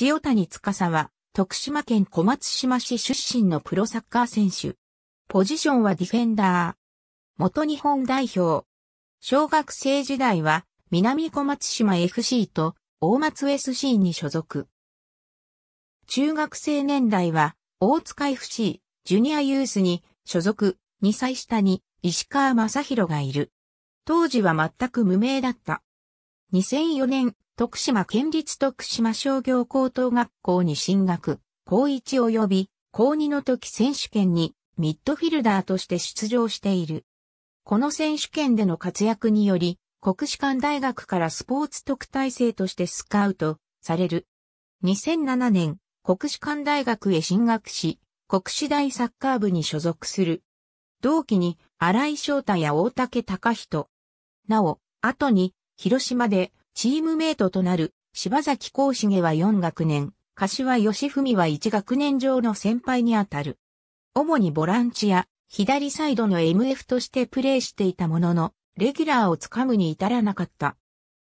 塩谷司は、徳島県小松島市出身のプロサッカー選手。ポジションはディフェンダー。元日本代表。小学生時代は、南小松島 FC と大松 SC に所属。中学生年代は、大塚 FC、ジュニアユースに所属、2歳下に石川正宏がいる。当時は全く無名だった。2004年徳島県立徳島商業高等学校に進学、高1及び高2の時選手権にミッドフィルダーとして出場している。この選手権での活躍により、国士館大学からスポーツ特待生としてスカウトされる。2007年、国士館大学へ進学し、国士大サッカー部に所属する。同期に荒井翔太や大竹隆人。なお、後に広島でチームメイトとなる柴崎幸重は4学年、柏義文は1学年上の先輩にあたる。主にボランチや左サイドの MF としてプレーしていたものの、レギュラーをつかむに至らなかった。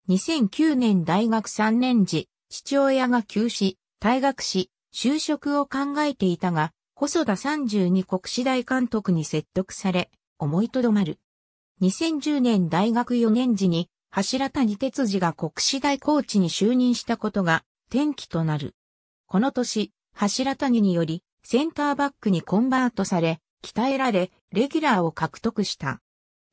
2009年大学3年時、父親が休止、退学し、就職を考えていたが、細田32国士大監督に説得され、思いとどまる。2010年大学4年時に柱谷哲司が国士大コーチに就任したことが転機となる。この年、柱谷によりセンターバックにコンバートされ、鍛えられ、レギュラーを獲得した。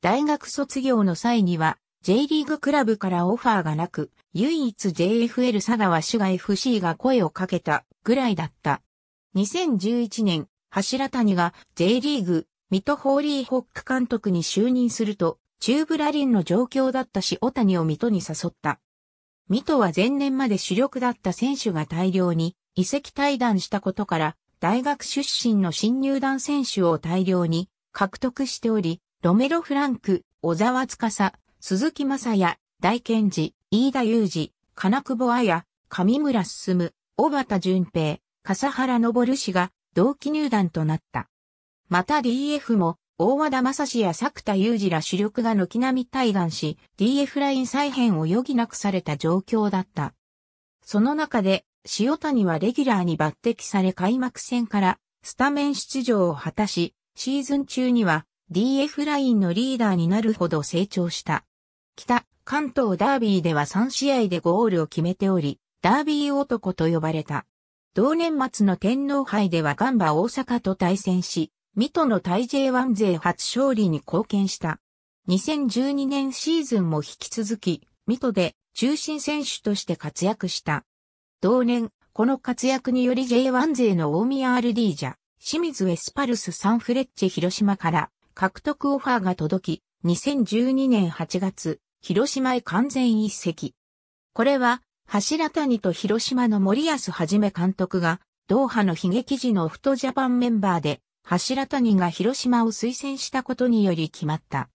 大学卒業の際には、J リーグクラブからオファーがなく、唯一 JFL 佐川主が FC が声をかけたぐらいだった。2011年、柱谷が J リーグ、水戸ホーリーホック監督に就任すると、チューブラリンの状況だったし、タ谷を水戸に誘った。水戸は前年まで主力だった選手が大量に移籍退団したことから、大学出身の新入団選手を大量に獲得しており、ロメロ・フランク、小沢司、鈴木正也、大賢治、飯田裕二、金久保彩、上村進、小畑淳平、笠原昇氏が同期入団となった。また DF も大和田正史や作田裕二ら主力が軒並み対岸し、DF ライン再編を余儀なくされた状況だった。その中で、塩谷はレギュラーに抜擢され開幕戦からスタメン出場を果たし、シーズン中には DF ラインのリーダーになるほど成長した。北、関東ダービーでは3試合でゴールを決めており、ダービー男と呼ばれた。同年末の天皇杯ではガンバ大阪と対戦し、水戸の対 J1 勢初勝利に貢献した。2012年シーズンも引き続き、水戸で中心選手として活躍した。同年、この活躍により J1 勢の大宮アルディージャ、清水エスパルスサンフレッチェ広島から獲得オファーが届き、2012年8月、広島へ完全一席。これは、柱谷と広島の森安はじめ監督が、ドーハの悲劇時のフトジャパンメンバーで柱谷が広島を推薦したことにより決まった。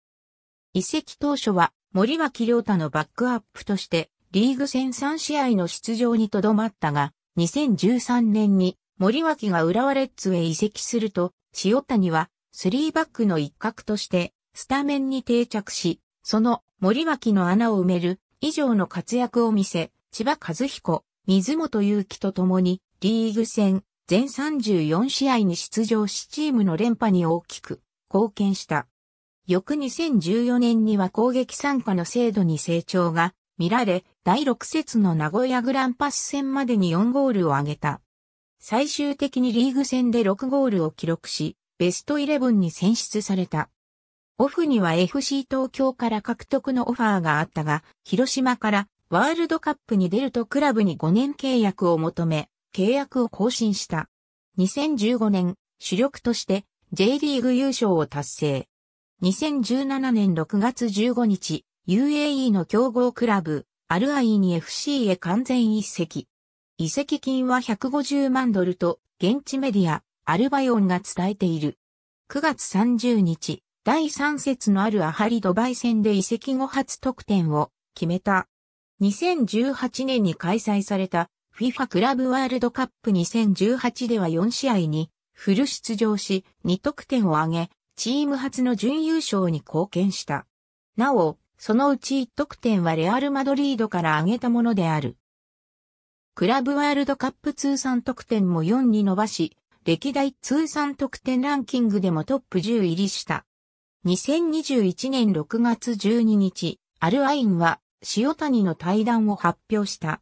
移籍当初は森脇良太のバックアップとしてリーグ戦3試合の出場にとどまったが、2013年に森脇が浦和レッズへ移籍すると、塩谷は3バックの一角としてスタメンに定着し、その森脇の穴を埋める以上の活躍を見せ、千葉和彦、水本祐希と共にリーグ戦全34試合に出場しチームの連覇に大きく貢献した。翌2014年には攻撃参加の制度に成長が見られ、第6節の名古屋グランパス戦までに4ゴールを挙げた。最終的にリーグ戦で6ゴールを記録し、ベストイレブンに選出された。オフには FC 東京から獲得のオファーがあったが、広島からワールドカップに出るとクラブに5年契約を求め、契約を更新した。2015年、主力として J リーグ優勝を達成。2017年6月15日、UAE の競合クラブ、アルアイに FC へ完全移籍。移籍金は150万ドルと、現地メディア、アルバヨンが伝えている。9月30日、第3節のあるアハリドバイ戦で移籍後初得点を決めた。2018年に開催された FIFA クラブワールドカップ2018では4試合にフル出場し2得点を挙げ、チーム初の準優勝に貢献した。なお、そのうち1得点はレアル・マドリードから挙げたものである。クラブワールドカップ通算得点も4に伸ばし、歴代通算得点ランキングでもトップ10入りした。2021年6月12日、アルアインは塩谷の対談を発表した。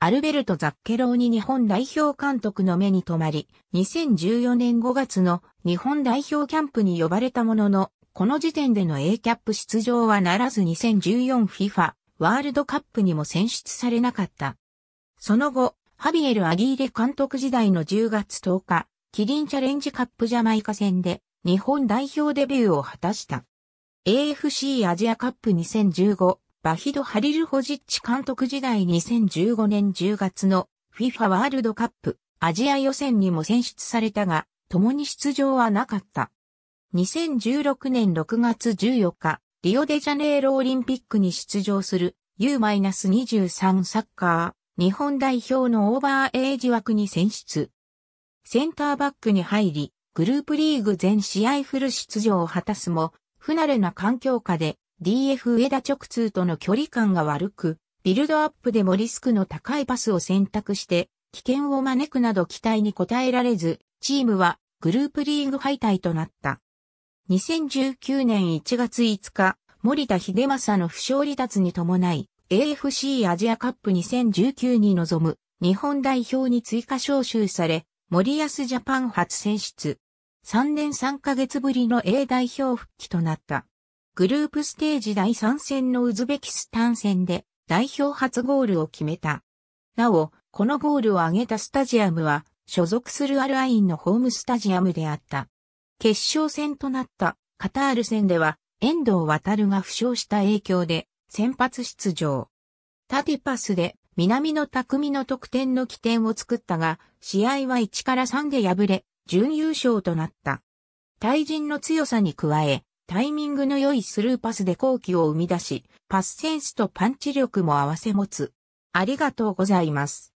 アルベルト・ザッケローニ日本代表監督の目に留まり、2014年5月の日本代表キャンプに呼ばれたものの、この時点での A キャップ出場はならず 2014FIFA ワールドカップにも選出されなかった。その後、ハビエル・アギーレ監督時代の10月10日、キリンチャレンジカップジャマイカ戦で日本代表デビューを果たした。AFC アジアカップ2015バヒド・ハリルホジッチ監督時代2015年10月の FIFA ワールドカップアジア予選にも選出されたが、共に出場はなかった。2016年6月14日、リオデジャネイロオリンピックに出場する U-23 サッカー日本代表のオーバーエイジ枠に選出。センターバックに入り、グループリーグ全試合フル出場を果たすも、不慣れな環境下で DF 上田直通との距離感が悪く、ビルドアップでもリスクの高いパスを選択して、危険を招くなど期待に応えられず、チームはグループリーグ敗退となった。2019年1月5日、森田秀政の負傷離脱に伴い、AFC アジアカップ2019に臨む日本代表に追加招集され、森安ジャパン初選出。3年3ヶ月ぶりの A 代表復帰となった。グループステージ第3戦のウズベキスタン戦で代表初ゴールを決めた。なお、このゴールを挙げたスタジアムは、所属するアルアインのホームスタジアムであった。決勝戦となったカタール戦では、遠藤航が負傷した影響で、先発出場。縦パスで、南の匠の得点の起点を作ったが、試合は1から3で敗れ、準優勝となった。対人の強さに加え、タイミングの良いスルーパスで好機を生み出し、パスセンスとパンチ力も合わせ持つ。ありがとうございます。